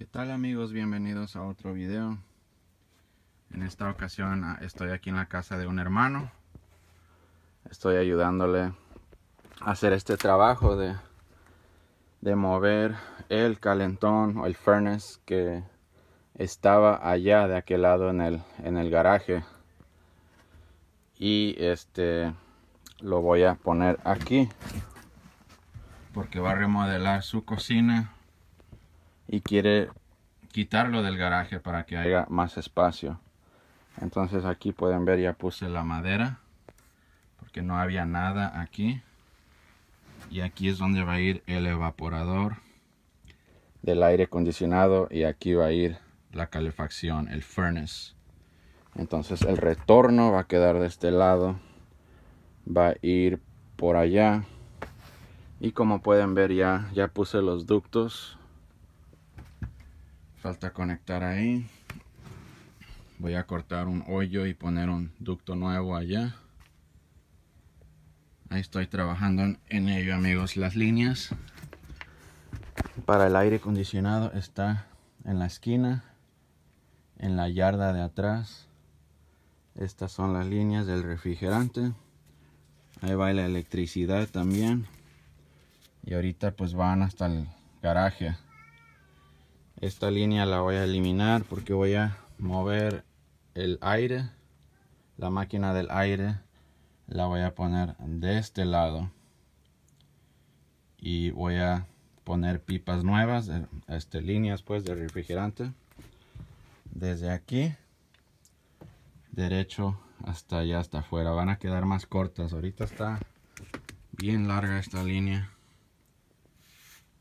¿Qué tal amigos? Bienvenidos a otro video. En esta ocasión ah, estoy aquí en la casa de un hermano. Estoy ayudándole a hacer este trabajo de, de mover el calentón o el furnace que estaba allá de aquel lado en el, en el garaje. Y este lo voy a poner aquí porque va a remodelar su cocina y quiere quitarlo del garaje para que haya más espacio. Entonces aquí pueden ver ya puse la madera porque no había nada aquí. Y aquí es donde va a ir el evaporador del aire acondicionado y aquí va a ir la calefacción, el furnace. Entonces el retorno va a quedar de este lado. Va a ir por allá. Y como pueden ver ya, ya puse los ductos falta conectar ahí voy a cortar un hoyo y poner un ducto nuevo allá ahí estoy trabajando en ello amigos las líneas para el aire acondicionado está en la esquina en la yarda de atrás estas son las líneas del refrigerante ahí va la electricidad también y ahorita pues van hasta el garaje esta línea la voy a eliminar porque voy a mover el aire la máquina del aire la voy a poner de este lado y voy a poner pipas nuevas este líneas pues de refrigerante desde aquí derecho hasta allá hasta afuera van a quedar más cortas ahorita está bien larga esta línea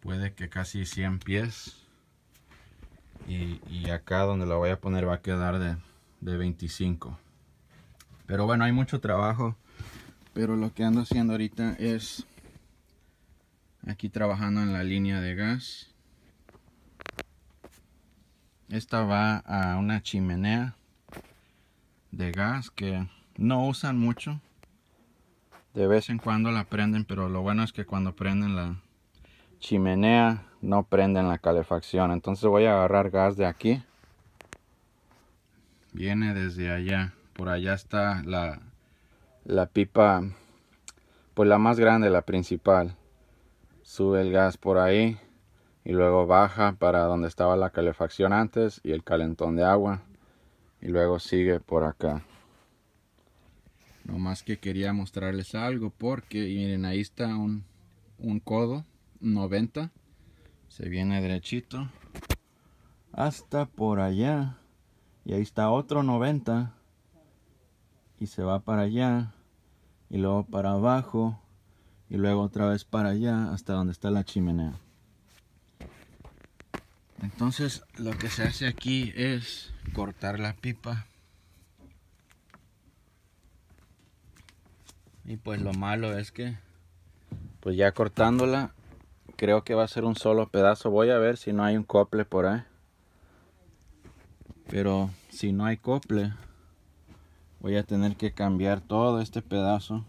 puede que casi 100 pies y, acá donde la voy a poner va a quedar de, de 25 pero bueno hay mucho trabajo pero lo que ando haciendo ahorita es aquí trabajando en la línea de gas esta va a una chimenea de gas que no usan mucho de vez en cuando la prenden pero lo bueno es que cuando prenden la, chimenea no prenden la calefacción. Entonces voy a agarrar gas de aquí. Viene desde allá. Por allá está la, la pipa, pues la más grande, la principal. Sube el gas por ahí y luego baja para donde estaba la calefacción antes y el calentón de agua. Y luego sigue por acá. No más que quería mostrarles algo porque, miren, ahí está un, un codo 90 se viene derechito hasta por allá y ahí está otro 90 y se va para allá y luego para abajo y luego otra vez para allá hasta donde está la chimenea entonces lo que se hace aquí es cortar la pipa y pues lo malo es que pues ya cortándola creo que va a ser un solo pedazo. Voy a ver si no hay un cople por ahí. Pero si no hay cople, voy a tener que cambiar todo este pedazo.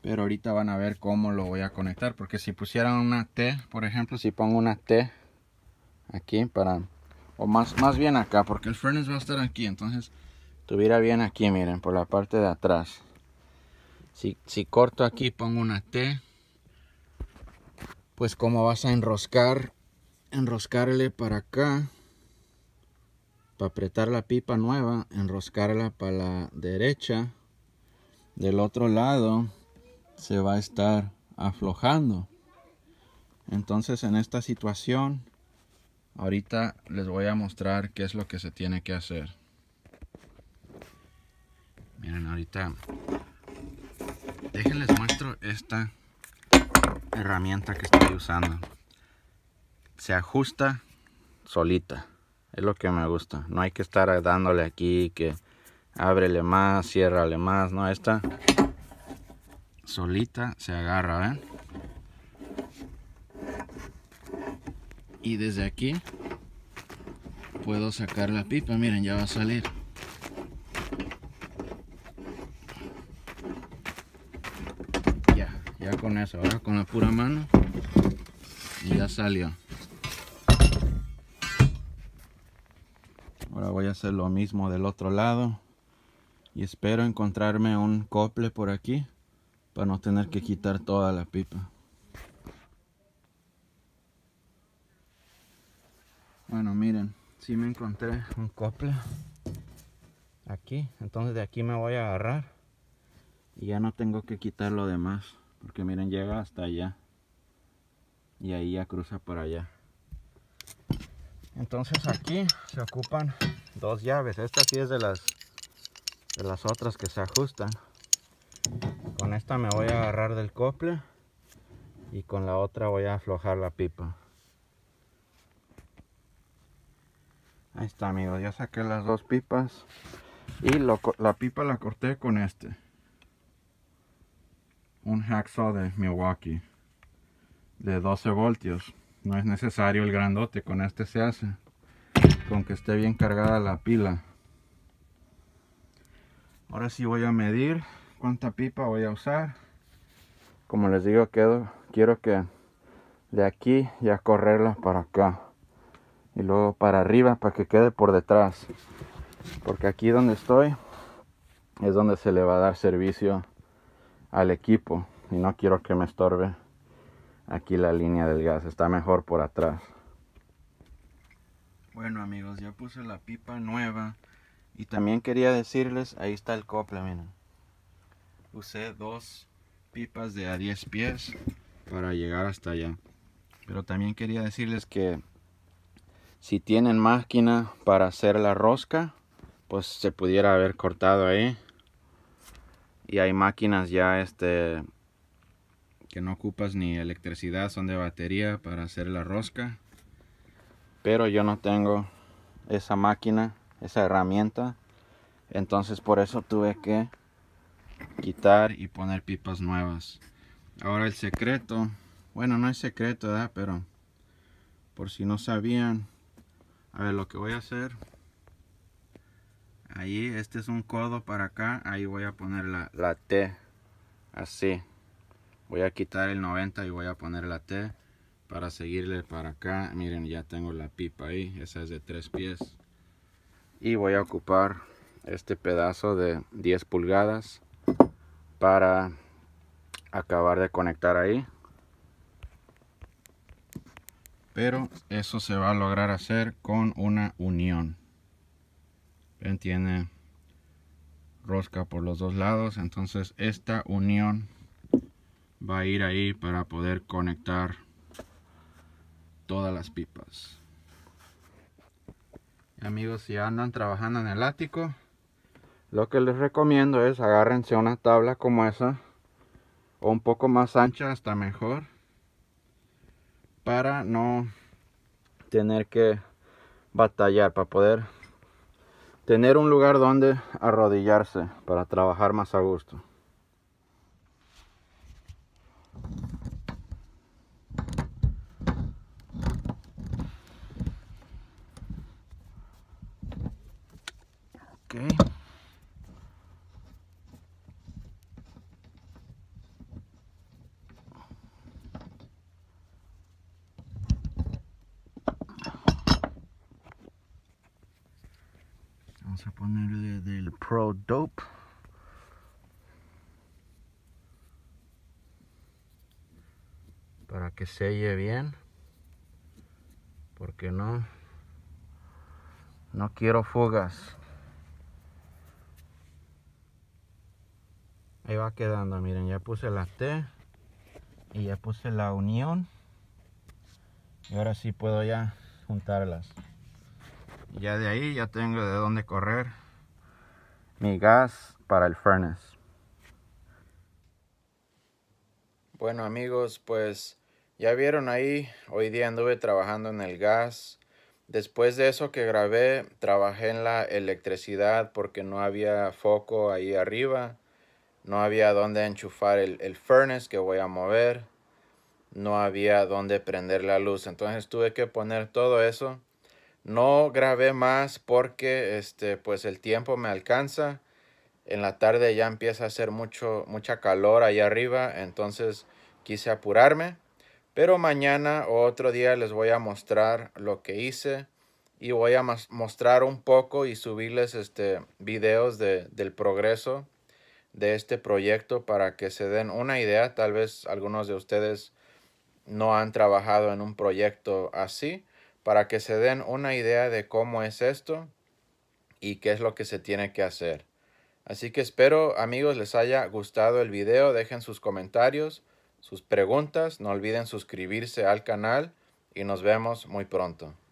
Pero ahorita van a ver cómo lo voy a conectar. Porque si pusieran una T, por ejemplo, si pongo una T aquí para... O más, más bien acá, porque el furnace va a estar aquí. Entonces, tuviera bien aquí, miren, por la parte de atrás. Si, si corto aquí, pongo una T pues como vas a enroscar, enroscarle para acá, para apretar la pipa nueva, enroscarla para la derecha, del otro lado se va a estar aflojando. Entonces en esta situación, ahorita les voy a mostrar qué es lo que se tiene que hacer. Miren, ahorita, déjenles muestro esta herramienta que estoy usando. Se ajusta solita. Es lo que me gusta. No hay que estar dándole aquí que ábrele más, ciérrale más. No, esta solita se agarra, Y desde aquí puedo sacar la pipa. Miren, ya va a salir. con eso, ahora Con la pura mano. Y ya salió. Ahora voy a hacer lo mismo del otro lado. Y espero encontrarme un cople por aquí. Para no tener que quitar toda la pipa. Bueno, miren. Si me encontré un cople. Aquí. Entonces de aquí me voy a agarrar. Y ya no tengo que quitar lo demás porque miren llega hasta allá y ahí ya cruza para allá entonces aquí se ocupan dos llaves esta sí es de las de las otras que se ajustan con esta me voy a agarrar del cople y con la otra voy a aflojar la pipa ahí está amigos ya saqué las dos pipas y la pipa la corté con este un hacksaw de Milwaukee de 12 voltios no es necesario el grandote con este se hace con que esté bien cargada la pila ahora sí voy a medir cuánta pipa voy a usar como les digo quiero que de aquí ya correrla para acá y luego para arriba para que quede por detrás porque aquí donde estoy es donde se le va a dar servicio al equipo y no quiero que me estorbe aquí la línea del gas está mejor por atrás bueno amigos ya puse la pipa nueva y también quería decirles ahí está el copla miren usé dos pipas de a 10 pies para llegar hasta allá pero también quería decirles que si tienen máquina para hacer la rosca pues se pudiera haber cortado ahí y hay máquinas ya este que no ocupas ni electricidad, son de batería para hacer la rosca. Pero yo no tengo esa máquina, esa herramienta. Entonces por eso tuve que quitar y poner pipas nuevas. Ahora el secreto, bueno no es secreto, pero por si no sabían, a ver lo que voy a hacer ahí este es un codo para acá ahí voy a poner la, la T así voy a quitar el 90 y voy a poner la T para seguirle para acá miren ya tengo la pipa ahí esa es de tres pies y voy a ocupar este pedazo de 10 pulgadas para acabar de conectar ahí pero eso se va a lograr hacer con una unión tiene rosca por los dos lados. Entonces esta unión va a ir ahí para poder conectar todas las pipas. amigos, si andan trabajando en el ático, lo que les recomiendo es agárrense una tabla como esa o un poco más ancha hasta mejor para no tener que batallar para poder tener un lugar donde arrodillarse para trabajar más a gusto. a ponerle del Pro Dope para que selle bien porque no no quiero fugas ahí va quedando miren ya puse la T y ya puse la unión y ahora sí puedo ya juntarlas ya de ahí ya tengo de dónde correr mi gas para el furnace bueno amigos pues ya vieron ahí hoy día anduve trabajando en el gas después de eso que grabé trabajé en la electricidad porque no había foco ahí arriba no había dónde enchufar el, el furnace que voy a mover no había dónde prender la luz entonces tuve que poner todo eso no grabé más porque este, pues el tiempo me alcanza. En la tarde ya empieza a hacer mucho, mucha calor ahí arriba, entonces quise apurarme. Pero mañana o otro día les voy a mostrar lo que hice y voy a mostrar un poco y subirles este videos del progreso de este proyecto para que se den una idea. Tal vez algunos de ustedes no han trabajado en un proyecto así para que se den una idea de cómo es esto y qué es lo que se tiene que hacer. Así que espero amigos les haya gustado el video, dejen sus comentarios, sus preguntas, no olviden suscribirse al canal y nos vemos muy pronto.